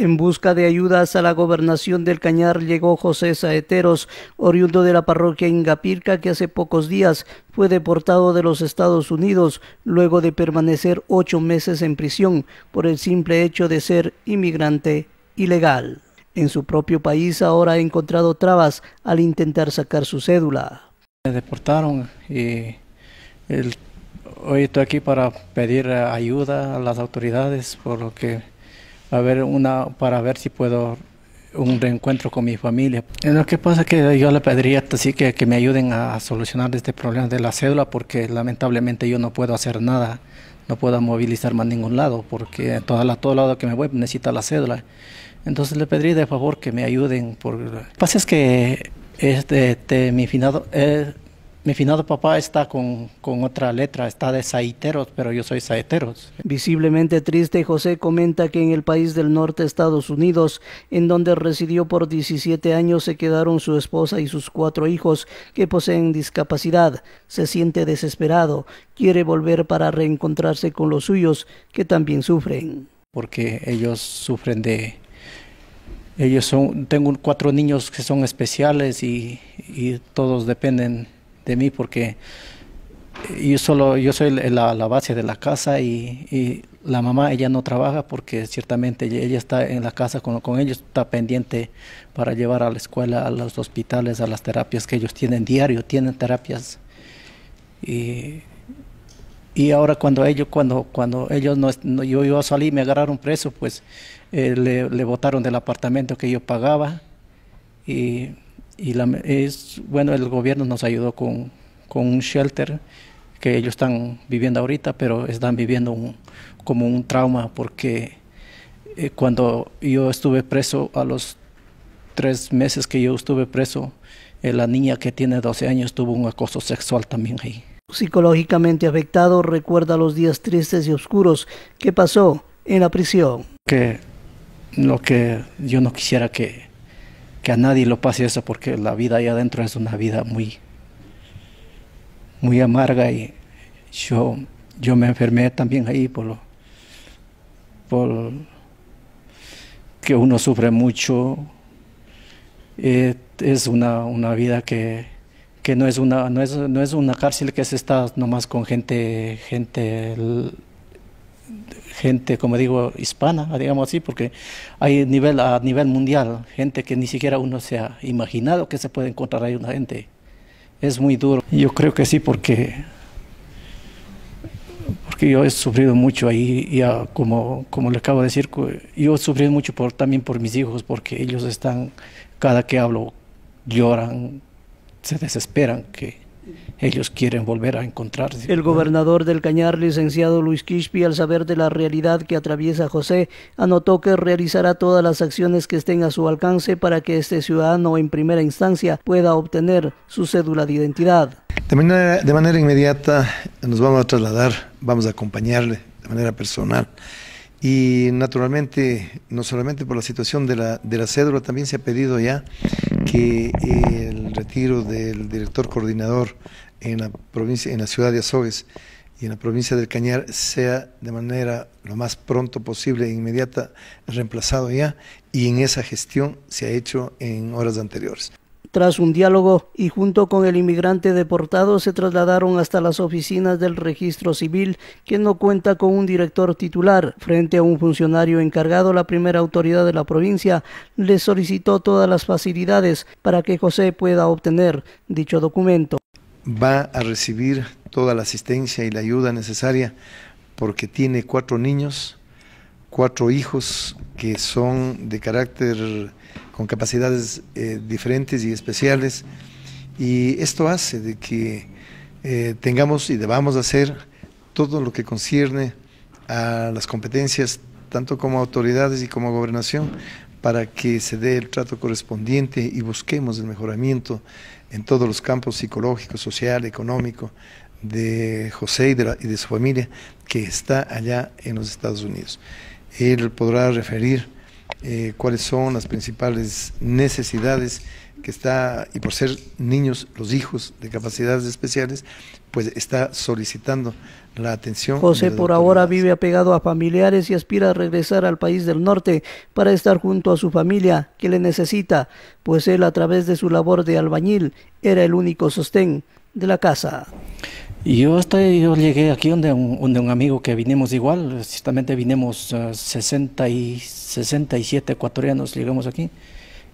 En busca de ayudas a la gobernación del Cañar llegó José Saeteros, oriundo de la parroquia Ingapirca, que hace pocos días fue deportado de los Estados Unidos luego de permanecer ocho meses en prisión por el simple hecho de ser inmigrante ilegal. En su propio país ahora ha encontrado trabas al intentar sacar su cédula. Me deportaron y hoy estoy aquí para pedir ayuda a las autoridades por lo que a ver una, para ver si puedo un reencuentro con mi familia. Eh, lo que pasa es que yo le pediría así que, que me ayuden a solucionar este problema de la cédula porque lamentablemente yo no puedo hacer nada, no puedo movilizarme a ningún lado porque a todo, todo lado que me voy necesita la cédula. Entonces le pediría de favor que me ayuden. Por... Lo que pasa es que este, este mi finado, es... Eh, mi finado papá está con, con, otra letra, está de saeteros, pero yo soy saeteros. Visiblemente triste, José comenta que en el país del norte, Estados Unidos, en donde residió por 17 años, se quedaron su esposa y sus cuatro hijos que poseen discapacidad. Se siente desesperado, quiere volver para reencontrarse con los suyos que también sufren. Porque ellos sufren de, ellos son, tengo cuatro niños que son especiales y, y todos dependen de mí porque yo solo yo soy la, base de la casa y, la mamá ella no trabaja porque ciertamente ella está en la casa con, con, ellos está pendiente para llevar a la escuela a los hospitales a las terapias que ellos tienen diario tienen terapias y, y ahora cuando ellos cuando cuando ellos no, yo iba a y me agarraron preso pues eh, le, le botaron del apartamento que yo pagaba y y es, bueno, el gobierno nos ayudó con, con un shelter que ellos están viviendo ahorita, pero están viviendo como un trauma porque eh, cuando yo estuve preso, a los tres meses que yo estuve preso, eh, la niña que tiene 12 años tuvo un acoso sexual también ahí. Psicológicamente afectado, recuerda los días tristes y oscuros que pasó en la prisión. Que lo que yo no quisiera que que a nadie lo pase eso porque la vida ahí adentro es una vida muy, muy amarga y yo, yo me enfermé también ahí por por que uno sufre mucho. Eh, es una, una vida que, que, no, es una, no, es, no es una cárcel que se está nomás con gente, gente gente, como digo, hispana, digamos así, porque hay nivel, a nivel mundial gente que ni siquiera uno se ha imaginado que se puede encontrar ahí una gente. Es muy duro. Yo creo que sí, porque, porque yo he sufrido mucho ahí, como, como le acabo de decir, yo he sufrido mucho por, también por mis hijos, porque ellos están, cada que hablo, lloran, se desesperan, que ellos quieren volver a encontrarse. El gobernador del Cañar, licenciado Luis Quispi, al saber de la realidad que atraviesa José, anotó que realizará todas las acciones que estén a su alcance para que este ciudadano en primera instancia pueda obtener su cédula de identidad. de manera inmediata nos vamos a trasladar, vamos a acompañarle de manera personal y naturalmente, no solamente por la situación de la, de la cédula, también se ha pedido ya que eh, el retiro del director coordinador en la, provincia, en la ciudad de Azogues y en la provincia del Cañar sea de manera lo más pronto posible e inmediata reemplazado ya y en esa gestión se ha hecho en horas anteriores. Tras un diálogo y junto con el inmigrante deportado se trasladaron hasta las oficinas del registro civil, que no cuenta con un director titular. Frente a un funcionario encargado, la primera autoridad de la provincia le solicitó todas las facilidades para que José pueda obtener dicho documento. Va a recibir toda la asistencia y la ayuda necesaria porque tiene cuatro niños, cuatro hijos que son de carácter con capacidades eh, diferentes y especiales. Y esto hace de que eh, tengamos y debamos hacer todo lo que concierne a las competencias, tanto como autoridades y como gobernación, para que se dé el trato correspondiente y busquemos el mejoramiento en todos los campos psicológico, social, económico de José y de su familia que está allá en los Estados Unidos. Él podrá referir eh, cuáles son las principales necesidades que está, y por ser niños, los hijos de capacidades especiales, pues está solicitando la atención. José por ahora vive apegado a familiares y aspira a regresar al país del norte para estar junto a su familia, que le necesita, pues él a través de su labor de albañil era el único sostén de la casa yo, estoy, yo llegué aquí donde un, donde un amigo que vinimos igual, ciertamente vinimos 60 eh, y 67 ecuatorianos, llegamos aquí.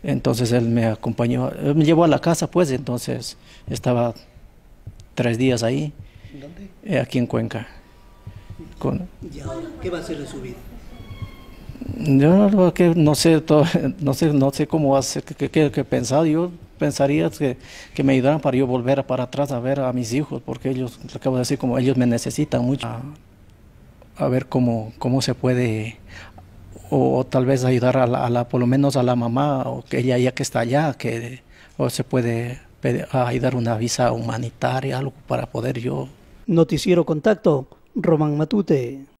Entonces él me acompañó, me llevó a la casa pues, entonces estaba tres días ahí. ¿Dónde? Eh, aquí en Cuenca. Con, ¿Y qué va a ser de su vida? Yo no, no sé, no sé, no sé cómo va a ser, qué he pensado yo pensarías que, que, me ayudaran para yo volver para atrás a ver a mis hijos, porque ellos, acabo de decir, como ellos me necesitan mucho, a, ver cómo, cómo se puede, o, tal vez ayudar a la, por lo menos a la mamá, o que ella ya que está allá, que o se puede ayudar una visa humanitaria, algo para poder yo. Noticiero Contacto, Román Matute.